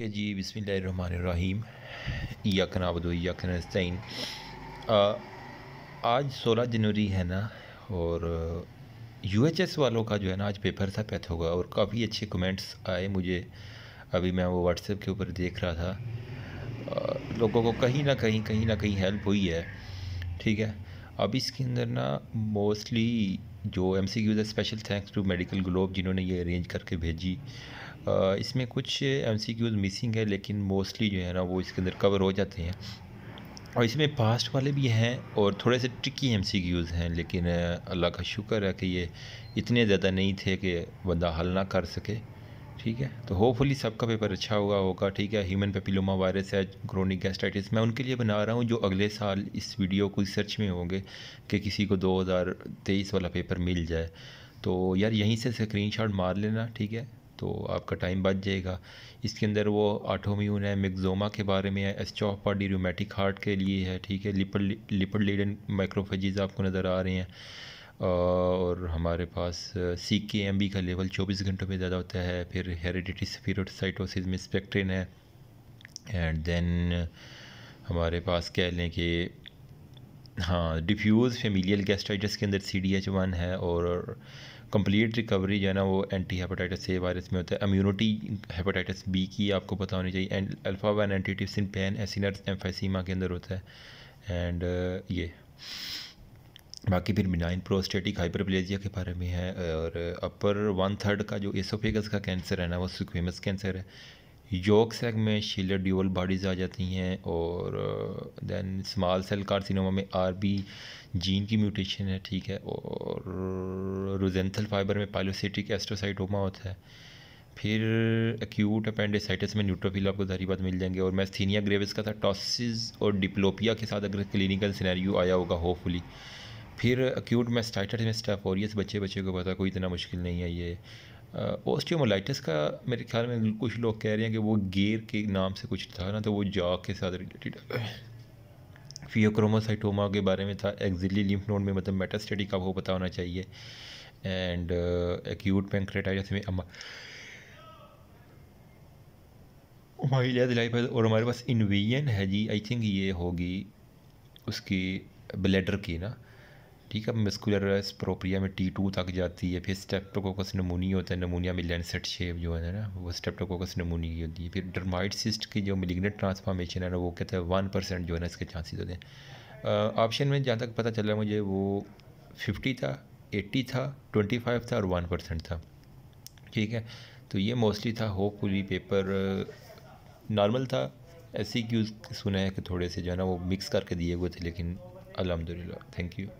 के जी बसमीम यकन आबदो यकन आज 16 जनवरी है ना और यूएचएस वालों का जो है ना आज पेपर था पैथ होगा और काफ़ी अच्छे कमेंट्स आए मुझे अभी मैं वो व्हाट्सएप के ऊपर देख रहा था आ, लोगों को कहीं ना कहीं कहीं ना कहीं हेल्प हुई है ठीक है अब इसके अंदर ना मोस्टली जो M C Qs special thanks to medical globe जिन्होंने ये अरेंज करके भेजी इसमें कुछ एम सी क्यूज़ मिसिंग है लेकिन मोस्टली जो है ना वो इसके अंदर कवर हो जाते हैं और इसमें फास्ट वाले भी हैं और थोड़े से ट्रिकी एम सी क्यूज़ हैं लेकिन अल्लाह का शुक्र है कि ये इतने ज़्यादा नहीं थे कि बंदा हल ना कर सके ठीक है तो होपफुली सबका पेपर अच्छा हुआ होगा ठीक है ह्यूमन पेपिलोमा वायरस है क्रोनिक गैस्ट्राइटिस मैं उनके लिए बना रहा हूँ जो अगले साल इस वीडियो को सर्च में होंगे कि किसी को 2023 वाला पेपर मिल जाए तो यार यहीं से स्क्रीनशॉट मार लेना ठीक है तो आपका टाइम बच जाएगा इसके अंदर वो आटोम्यून है मिक्जोमा के बारे में है एस्चोपाडी रोमेटिक हार्ट के लिए है ठीक है लिपड लिपड लीडन माइक्रोफेजिज आपको नज़र आ रहे हैं और हमारे पास सी के एम बी का लेवल चौबीस घंटों में ज़्यादा होता है फिर हेरिडिटी स्फीरोसाइटोसिस में स्पेक्ट्रिन है एंड देन हमारे पास कह लें कि हाँ डिफ्यूज़ फेमिलियल गैस्ट्राइटिस के अंदर सी डी एच वन है और कंप्लीट रिकवरी जो है ना वो एंटी हेपेटाइटिस ए वायरस में होता है इम्यूनिटी हेपेटाइटिस बी की आपको पता होनी चाहिए and alpha one antitrypsin panacinar emphysema के अंदर होता है एंड ये बाकी फिर बिनाइन प्रोस्टेटिक हाइपरप्लेजिया के बारे में है और अपर वन थर्ड का जो एसोफेगस का कैंसर है ना वो सिक्वेमस कैंसर है योक सेग में शीलर ड्यूअल बॉडीज़ आ जाती हैं और दैन स्मॉल सेल कार्सिनोमा में आर बी जीन की म्यूटेशन है ठीक है और रोजेंथल फाइबर में पायलोसिटिक एस्ट्रोसाइटोमा होता है फिर एक्यूट अपेंडिसाइटिस में न्यूट्रोफिल आपको जारी बात मिल जाएंगे और मैस्थीनिया ग्रेविस का था टॉसिस और डिप्लोपिया के साथ अगर क्लिनिकल सिनेरियो आया होगा होपफुली फिर एक्यूट मैस्टाइटिस में स्टाफोरियस बच्चे बच्चे को पता कोई इतना मुश्किल नहीं है ये ऑस्टियोमोलाइटिस का मेरे ख्याल में कुछ लोग कह रहे हैं कि वो गेर के नाम से कुछ था ना तो वो जा के साथ रिलेटेड फियोक्रोमोसाइटोमा के बारे में था एक्जिली लिम्फ नोड में मतलब मेटास्टेटिक का वो पता होना चाहिए एंड एक्यूट पेंक्रेटाइटिस में अम्मा हमारी लाइफ है और हमारे पास इन्वीजन है जी आई थिंक ये होगी उसकी ब्लेडर की ना ठीक है मस्कुलरस प्रोप्रिया में टी टू तक जाती है फिर स्टेप्टोकोकस नमूनी होता है नमूनिया में लेंसेट शेप जो है ना वो स्टेप्टोकोकस नमूनी की होती है फिर डरमाइट सिस्ट की जो मिलिग्नेट ट्रांसफॉर्मेशन है ना वो कहते हैं वन परसेंट जो है ना इसके चांसेस होते हैं ऑप्शन में जहाँ तक पता चला मुझे वो फिफ्टी था एट्टी था ट्वेंटी फाइव था और वन परसेंट था ठीक है तो ये मोस्टली था होपफुली पेपर नॉर्मल था ऐसी क्यूज़ e सुना है कि थोड़े से जो है ना वो मिक्स करके दिए हुए थे लेकिन अलहमदिल्ला थैंक यू